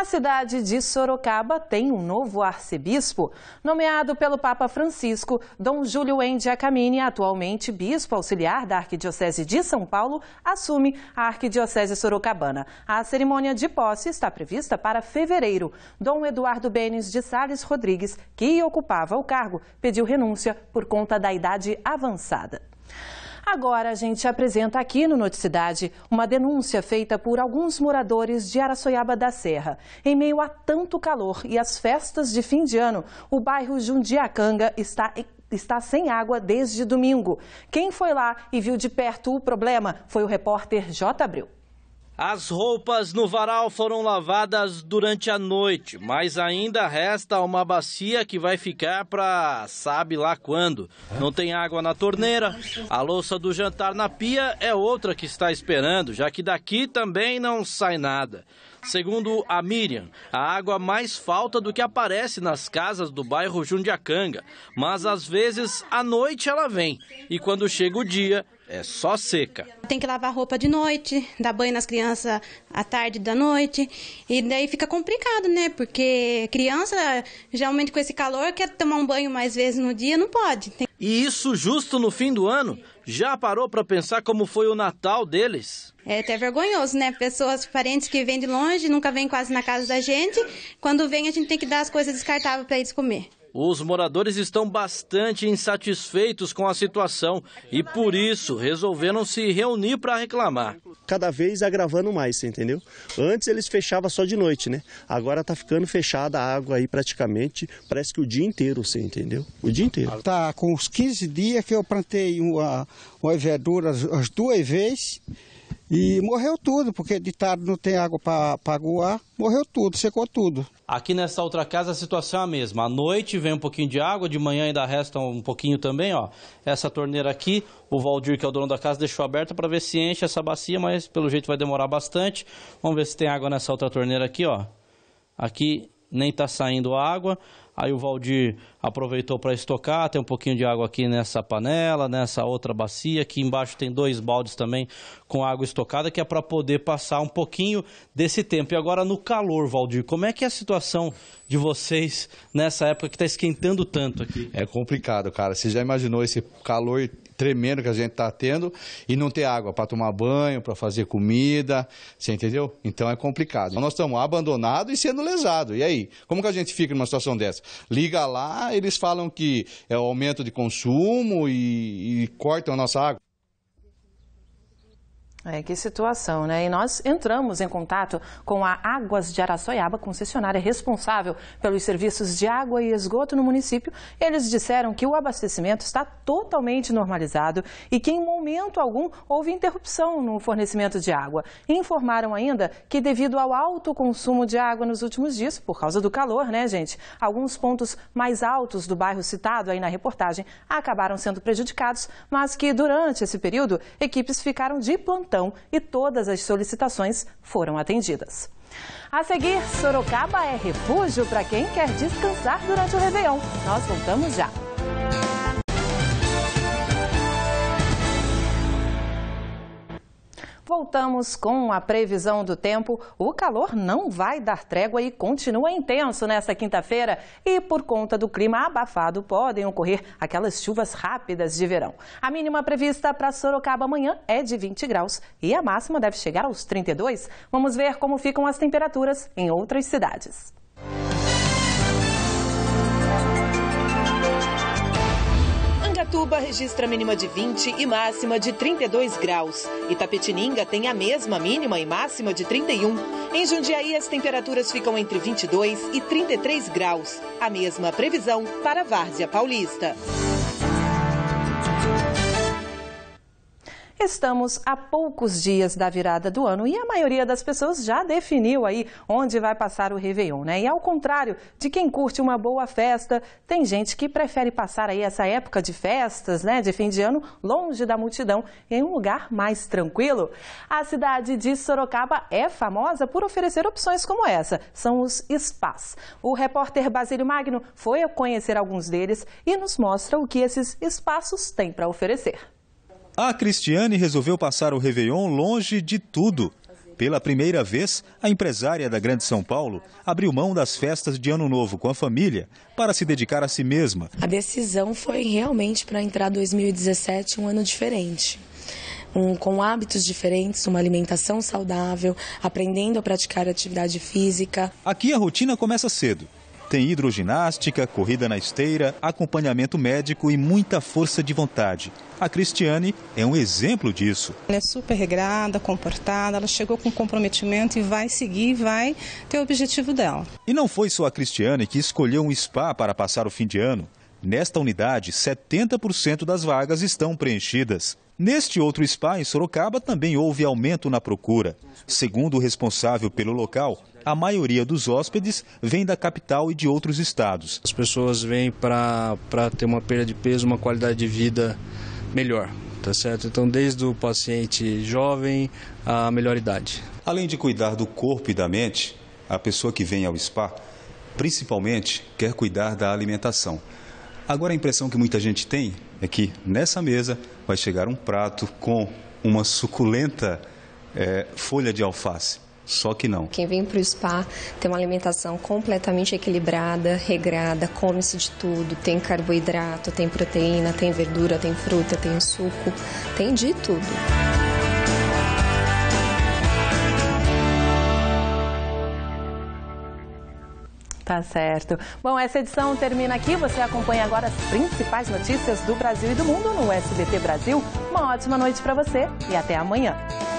A cidade de Sorocaba tem um novo arcebispo. Nomeado pelo Papa Francisco, Dom Júlio Endiacamini, atualmente bispo auxiliar da Arquidiocese de São Paulo, assume a Arquidiocese Sorocabana. A cerimônia de posse está prevista para fevereiro. Dom Eduardo Benes de Sales Rodrigues, que ocupava o cargo, pediu renúncia por conta da idade avançada. Agora a gente apresenta aqui no Noticidade uma denúncia feita por alguns moradores de Araçoiaba da Serra. Em meio a tanto calor e as festas de fim de ano, o bairro Jundiacanga está está sem água desde domingo. Quem foi lá e viu de perto o problema foi o repórter J. Abreu. As roupas no varal foram lavadas durante a noite, mas ainda resta uma bacia que vai ficar para sabe lá quando. Não tem água na torneira, a louça do jantar na pia é outra que está esperando, já que daqui também não sai nada. Segundo a Miriam, a água mais falta do que aparece nas casas do bairro Jundiacanga, mas às vezes à noite ela vem e quando chega o dia, é só seca. Tem que lavar roupa de noite, dar banho nas crianças à tarde da noite. E daí fica complicado, né? Porque criança, geralmente com esse calor, quer tomar um banho mais vezes no dia, não pode. Tem... E isso justo no fim do ano? Já parou para pensar como foi o Natal deles? É até vergonhoso, né? Pessoas, parentes que vêm de longe, nunca vêm quase na casa da gente. Quando vêm, a gente tem que dar as coisas descartáveis para eles comer. Os moradores estão bastante insatisfeitos com a situação e por isso resolveram se reunir para reclamar. Cada vez agravando mais, você entendeu? Antes eles fechavam só de noite, né? Agora tá ficando fechada a água aí praticamente, parece que o dia inteiro, você entendeu? O dia inteiro. Tá com uns 15 dias que eu plantei uma, uma verdura as duas vezes. E morreu tudo, porque de tarde não tem água para aguar, morreu tudo, secou tudo. Aqui nessa outra casa a situação é a mesma. À noite vem um pouquinho de água, de manhã ainda resta um pouquinho também, ó. Essa torneira aqui, o Valdir, que é o dono da casa, deixou aberta para ver se enche essa bacia, mas pelo jeito vai demorar bastante. Vamos ver se tem água nessa outra torneira aqui, ó. Aqui nem está saindo água. Aí o Valdir aproveitou para estocar, tem um pouquinho de água aqui nessa panela, nessa outra bacia. Aqui embaixo tem dois baldes também com água estocada, que é para poder passar um pouquinho desse tempo. E agora no calor, Valdir, como é que é a situação de vocês nessa época que está esquentando tanto aqui? É complicado, cara. Você já imaginou esse calor tremendo que a gente está tendo e não ter água para tomar banho, para fazer comida, você entendeu? Então é complicado. Nós estamos abandonados e sendo lesados. E aí? Como que a gente fica numa situação dessa? Liga lá, eles falam que é o aumento de consumo e, e cortam a nossa água. É, que situação, né? E nós entramos em contato com a Águas de Araçoiaba, concessionária responsável pelos serviços de água e esgoto no município. Eles disseram que o abastecimento está totalmente normalizado e que em momento algum houve interrupção no fornecimento de água. Informaram ainda que devido ao alto consumo de água nos últimos dias, por causa do calor, né, gente? Alguns pontos mais altos do bairro citado aí na reportagem acabaram sendo prejudicados, mas que durante esse período, equipes ficaram de plantão e todas as solicitações foram atendidas. A seguir, Sorocaba é refúgio para quem quer descansar durante o Réveillon. Nós voltamos já. Voltamos com a previsão do tempo. O calor não vai dar trégua e continua intenso nesta quinta-feira. E por conta do clima abafado, podem ocorrer aquelas chuvas rápidas de verão. A mínima prevista para Sorocaba amanhã é de 20 graus e a máxima deve chegar aos 32. Vamos ver como ficam as temperaturas em outras cidades. Ubatuba registra mínima de 20 e máxima de 32 graus. Itapetininga tem a mesma mínima e máxima de 31. Em Jundiaí, as temperaturas ficam entre 22 e 33 graus. A mesma previsão para Várzea Paulista. Estamos a poucos dias da virada do ano e a maioria das pessoas já definiu aí onde vai passar o Réveillon, né? E ao contrário de quem curte uma boa festa, tem gente que prefere passar aí essa época de festas, né, de fim de ano, longe da multidão, em um lugar mais tranquilo. A cidade de Sorocaba é famosa por oferecer opções como essa, são os spas. O repórter Basílio Magno foi conhecer alguns deles e nos mostra o que esses espaços têm para oferecer. A Cristiane resolveu passar o Réveillon longe de tudo. Pela primeira vez, a empresária da Grande São Paulo abriu mão das festas de Ano Novo com a família para se dedicar a si mesma. A decisão foi realmente para entrar 2017 um ano diferente. Um, com hábitos diferentes, uma alimentação saudável, aprendendo a praticar atividade física. Aqui a rotina começa cedo. Tem hidroginástica, corrida na esteira, acompanhamento médico e muita força de vontade. A Cristiane é um exemplo disso. Ela é super regrada, comportada, ela chegou com comprometimento e vai seguir, vai ter o objetivo dela. E não foi só a Cristiane que escolheu um spa para passar o fim de ano. Nesta unidade, 70% das vagas estão preenchidas. Neste outro spa em Sorocaba também houve aumento na procura. Segundo o responsável pelo local, a maioria dos hóspedes vem da capital e de outros estados. As pessoas vêm para ter uma perda de peso, uma qualidade de vida melhor tá certo? Então, desde o paciente jovem à melhor idade. Além de cuidar do corpo e da mente, a pessoa que vem ao spa, principalmente, quer cuidar da alimentação. Agora, a impressão que muita gente tem é que nessa mesa vai chegar um prato com uma suculenta é, folha de alface. Só que não. Quem vem para o spa tem uma alimentação completamente equilibrada, regrada, come-se de tudo, tem carboidrato, tem proteína, tem verdura, tem fruta, tem suco, tem de tudo. Tá certo. Bom, essa edição termina aqui. Você acompanha agora as principais notícias do Brasil e do mundo no SBT Brasil. Uma ótima noite para você e até amanhã.